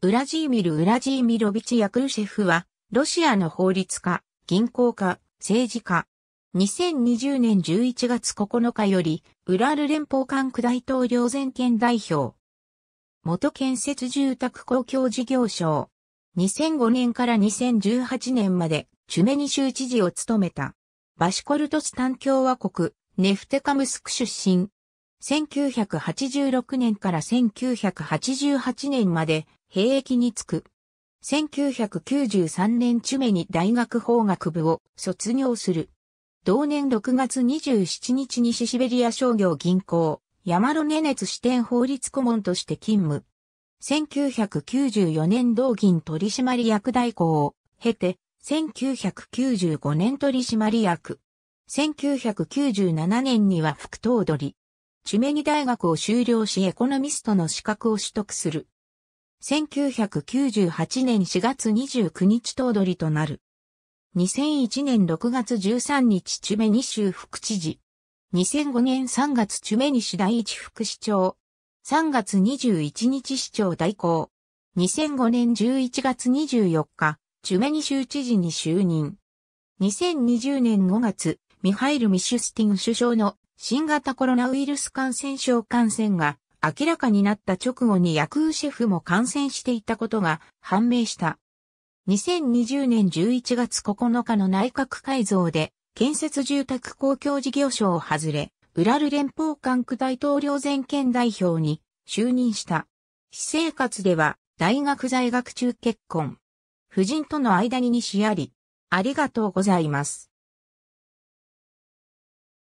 ウラジーミル・ウラジーミロビチ・ヤクルシェフは、ロシアの法律家、銀行家、政治家。2020年11月9日より、ウラル連邦管区大統領全権代表。元建設住宅公共事業省。2005年から2018年まで、チュメニ州知事を務めた。バシコルトスタン共和国、ネフテカムスク出身。1986年から1988年まで、兵役につく。1993年チュメニ大学法学部を卒業する。同年6月27日にシシベリア商業銀行、山ロネ熱支店法律顧問として勤務。1994年同銀取締役代行を経て、1995年取締役。1997年には副頭取。チュメニ大学を修了しエコノミストの資格を取得する。1998年4月29日頭取となる。2001年6月13日チュメニ州副知事。2005年3月チュメニ市第一副市長。3月21日市長代行。2005年11月24日、チュメニ州知事に就任。2020年5月、ミハイル・ミシュスティン首相の新型コロナウイルス感染症感染が明らかになった直後にヤクーシェフも感染していたことが判明した。2020年11月9日の内閣改造で、建設住宅公共事業所を外れ、ウラル連邦管区大統領全権代表に就任した。私生活では大学在学中結婚。夫人との間に西あり。ありがとうございます。